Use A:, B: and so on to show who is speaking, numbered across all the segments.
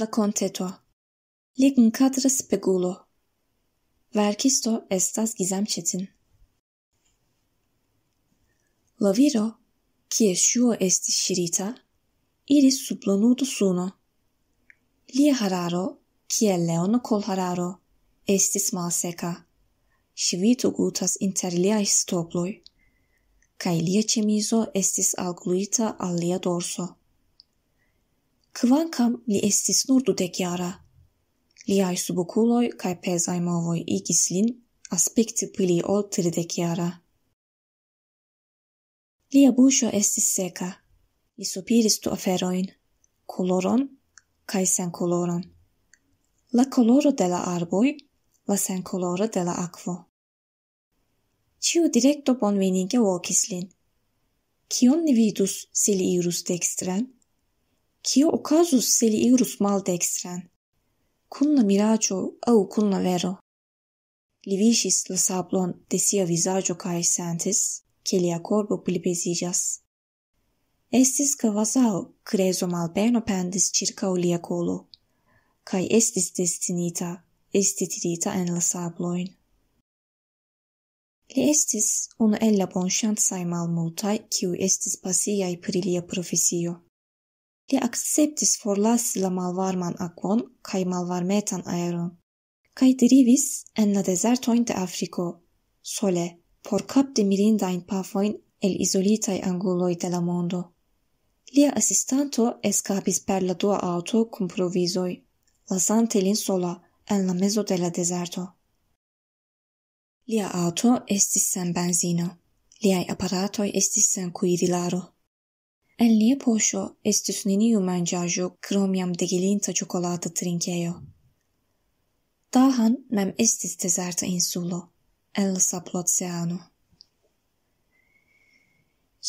A: racconteto Ligun cadres pegulo Verkisto estas gizam cetin La viro, kie shuo estis shirita, iris sublonudu suno Lia hararo, kie leono kol hararo, estis malseca. seka gutas inter lia istoploi Kai lia chemizo estis algluita al lia dorso Quancam li estis nur du deciara. Liai subukuloi cae pezaimovoi ikislin aspekti pli ol trideciara. Lia busho estis seka. Li sopiristu aferoin koloron cae sen koloron. La koloro dela arboi la sen koloro dela akvo. Ciu direkto bonveninge volkislin. Kion ne vidus si li iurus dextren? Cio ocasus se li irus maldextran? Cunna miracio au cunna vero? Li visis la sablon de sia visagio cae sentis, che lia corpo plipesigas. Estis ca vasau creso malbeno pendis circa o lia colo, cae estis destinita, estit en la sabloin. Li estis un ella bonchant sai mal multai, quiu estis pasiai pri lia profesio. Li acceptis for la malvarman acon kai malvarmetan aeron kai drivis en la deserto in de africo sole por cap de milin da el isolita anguloi de la mondo li assistanto escapis per la dua auto cum provisoi la lin sola en la mezzo de la deserto li auto estis sen benzina li ai estis sen cuidilaro En lia posho estus neniu manjajo krom jam degilinta ciocolata trinkejo. Tahan mem estis deserta insulo, el sa plotseano.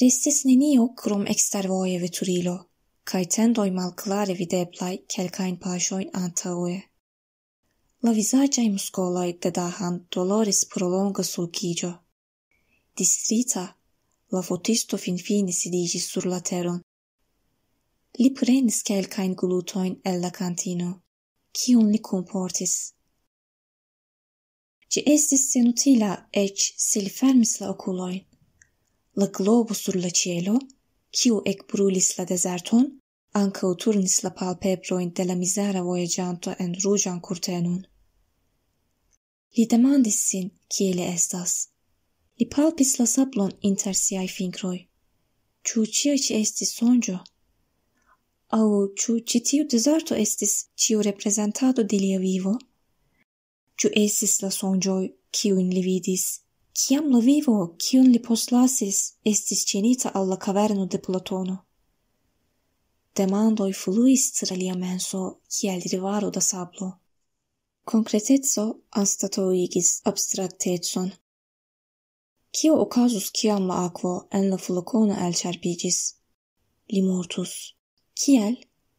A: Restis neniu krom extervoje veturilo, kai tendoi malklare videblai kelkain pashoin antaue. La visagiai muscolai de Dahan doloris prolonga sulcigio. Distrita, la fotisto fin fine sidigi sur la teron. Li prenis quelcaen glutoin el la cantino. Cion li comportis? Ci estis senutila, ec se li fermis la oculoin. La globo sur la cielo, cio ec brulis la deserton, anca turnis la palpebroin de la misera voyagianto en rujan curtenun. Li demandis sin, cie estas? di palpis la sablon inter siae fingroi. Ču cia ci estis sonjo? Au ču ci tiu deserto estis ciu representado di lia vivo? Ču estis la sonjoi ciun li vidis? Ciam la vivo ciun li poslasis estis cienita alla caverno de Platono? Demandoi fluis tra lia menso ciel rivaro da sablo. Concretezzo anstatoigis abstractetson – Cio ocasus ciam la aquo en la flocona elcerpigis? Li mortus. Ciel?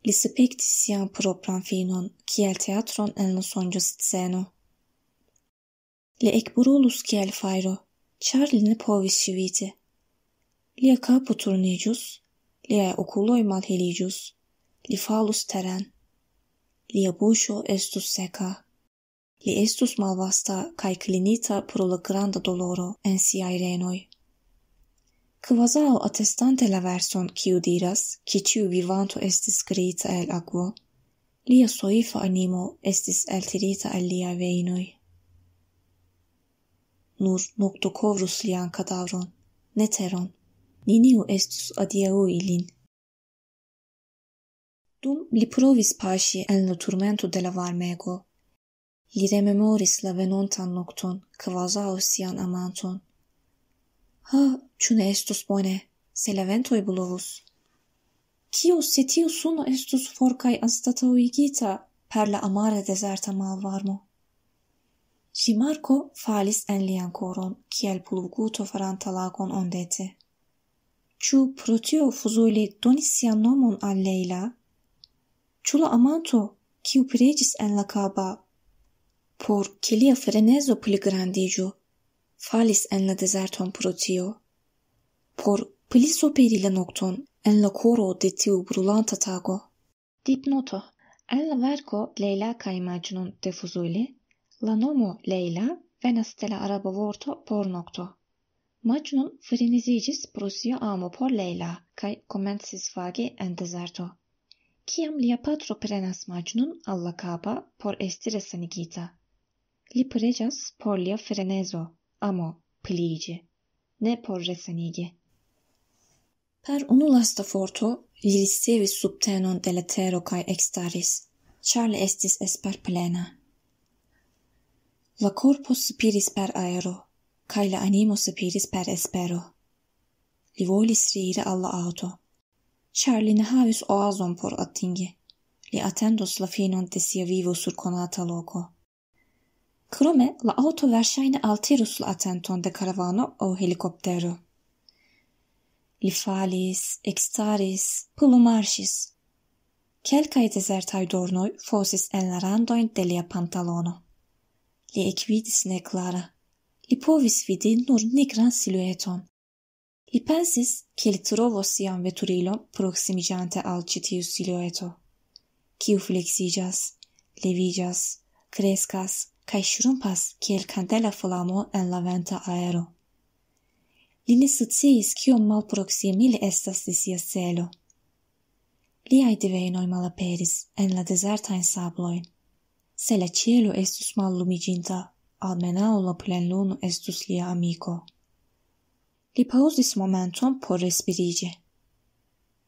A: Li sepectis sian propran finon, ciel teatron en la sonca sceno. Li ecburulus ciel fairo, char li ne povis civite. Li a capo turnigius, li a oculoi malheligius, li falus teren. Li a busho estus seca li estus malvasta cae clinita pro la granda doloro en siae renoi. Quasau attestante la verson quiu diras, qui ciu vivanto estis creita el aquo, lia soifa animo estis eltirita el lia veinoi. Nur nocto covrus lian cadavron, ne teron, niniu estus adieu ilin. Dum li provis pasi el no turmento de la varmego, Li rememoris la venontan nocton, quazau sian amanton. Ha, cune estus bone, se la ventoi bulovus. Cio, se tio suno estus forcai astatauigita per la amare deserta malvarmo. Rimarco falis en liam corum, ciel puluguto farantalagon ondete. Ciu protio fuzuli donis sian nomon al leila? Ciu la amanto, ciu pregis en la caba por che lia frenezo pli falis en la deserton protio. Por pli superi la nocton en la coro de tiu brulanta tago. Dip noto, en la verco Leila ca imaginum de la nomo Leila venas de la araba vorto por nocto. Majnun frenizigis pro amo por Leila, kai comensis vagi en deserto. Ciam lia patro prenas Majnun alla capa por esti resanigita li pregas por lia frenezo, amo, pliige, ne por resanige. Per unu lasta forto, li ricevis subtenon de la tero cae extaris, char estis esper plena. La corpo supiris per aero, cae la animo supiris per espero. Li volis rire alla auto, char li ne havis oazon por attinge, li attendos la finon de sia vivo sur conata loco. Krome la auto verŝajne altirus la atenton de karavano o helikoptero. Li falis, ekstaris, pulumarŝis. Kelkaj dezertaj dornoj fosis en la randojn de lia pantalono. Li ekvidis ne klara. Li povis vidi nur nigran silueton. Li pensis, ke li trovos sian veturilon proximigiante al ci silueto. flexijas, levijas, crescas, cae shrumpas ciel candela flamo en la venta aero. Li ne suciis cium mal proximil estas di sia celo. Liai divenoi malaperis en la desertain sabloin. Se la cielo estus mal lumiginta, almenau la plen luno estus lia amico. Li pausis momentum por respirige.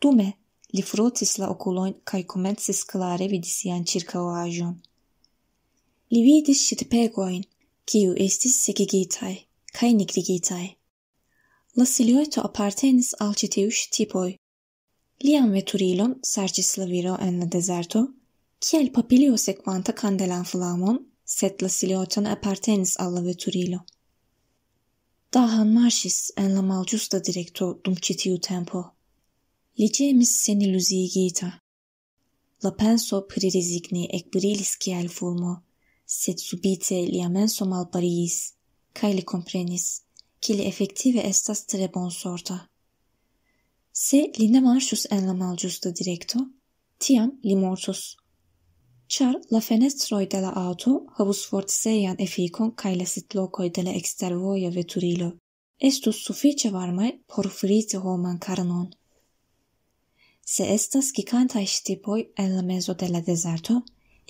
A: Dume, li frotis la oculoin cae comensis clare vidi sian circa oajon li vidis sit pegoin, kiu estis segigitai, kai La silueto appartenis al citius tipoi. Liam veturilon sergis la viro en la deserto, kiel papilio sequanta candelan flamon, set la silueton appartenis al la veturilo. Dahan marsis en la malgiusta directo dum citiu tempo. Li seni sen illusigita. La penso pri resigni ec kiel fulmo, sed subite lia al Paris, cae li comprenis, che li effective estas tre bon sorta. Se li ne marcius en la malgiusta directo, tiam li mortus. Char la fenestroi de la auto habus fort seian efficon cae la sit locoi de la extervoia veturilo, estus suffice varmae por frite homan carnon. Se estas gigantai stipoi en la mezo de la deserto,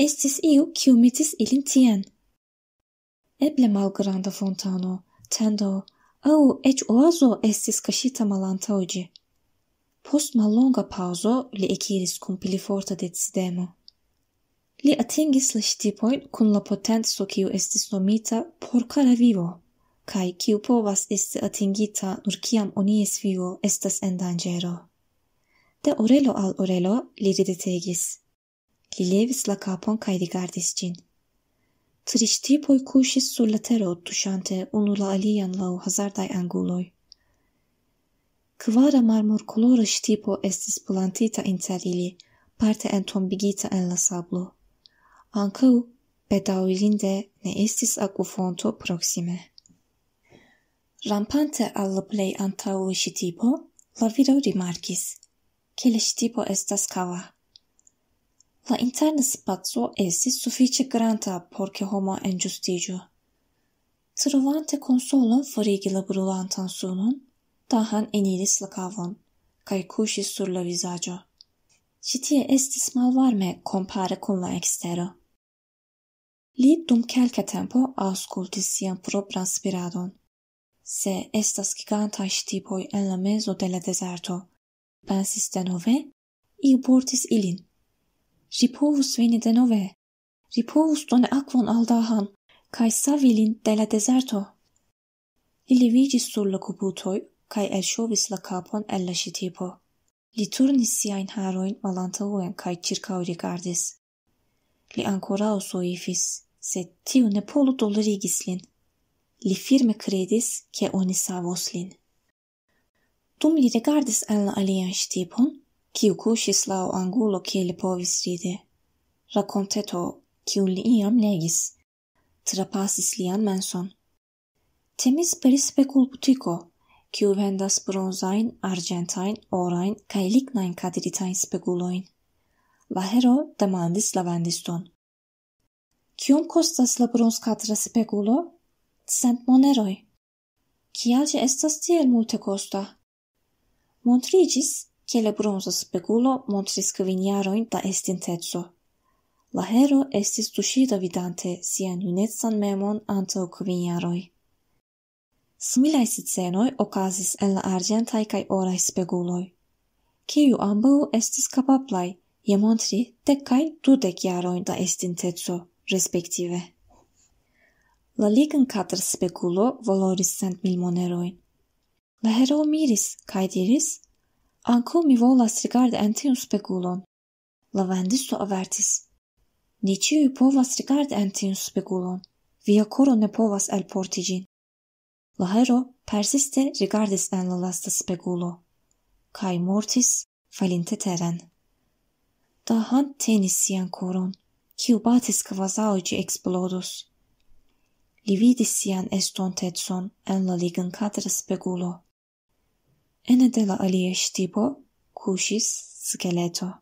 A: estis iu kiu mitis ilin tien. Eble malgranda fontano, tendo, au ec oazo estis kashita malanta oji. Post malonga pauzo, li ekiris kun pli forta decidemo. Li atingis la shtipoin kun la potenzo kiu estis nomita porca vivo, kai kiu povas esti atingita nur kiam onies vivo estas en dangero. De orelo al orelo li ridetegis li levis la capon cae rigardis gin. Trishtipoi cusis sur la tero tushante unu alian lau hazardai anguloi. Kvara marmor colora shtipo estis plantita inter ili, parte entombigita en la sablo. Ancau, bedaulinde, ne estis aquafonto proxime. Rampante alla plei antau shtipo, la viro rimarcis, che le shtipo estas cava la interna spazio esti suffice granta por che homo en giustigio. Trovante consolon forigi la brulantan sunon, tahan eniris la cavon, cae sur la visagio. Citie estis malvarme compare cum la extero. Li dum calca tempo auscultis sian propran spiradon, se estas gigantai stipoi en la mezo de la deserto, pensis de nove, i portis ilin si povus veni de nove. Si povus doni aquon al dahan, cae savi lin de la deserto. Li levigis sur la cuputoi, cae el shovis la capon el la shitipo. Li turnis siain haroin malanta uen cae circau rigardis. Li ancora soifis, sed tiu ne polu dolorigis Li firme credis, che oni savos Dum li regardis en la alien u cusis lau angulo li povis ride. Raconteto, kiu li iam legis, trapasis lian menson. Temis per specul butico, u vendas bronzain, argentain, orain, kai lignain kadiritain speguloin. La demandis la vendiston. Cium costas la bronz catra speculo? Cent moneroi. Cial estas tiel multe costa? Montrigis, che le bronzo speculo montris quiniaro in ta estintezzo. La hero estis tuscita vidante sian unetsan memon anto quiniaroi. Similae scenoi ocasis en la argentae cae orae speguloi. Ciu ambu estis capablai, ie montri decai dudec iaroin da estintezzo, respective. La ligan cater speculo voloris cent mil moneroin. La hero miris, cae diris, Ancum mi volas rigarde ente un spegulon. Lavendisto avertis. Niciui povas rigarde ente un Via coro ne povas elporti gin. Lahero persiste rigardis en la lasta spegulo. Cai mortis falinte teren. Dahan tenis sien coron, quio batis quazaoce explodus. Li vidis sien estontetson en la ligin cadra spegulo. e ne deva alie ŝtipo kuŝis skeleto.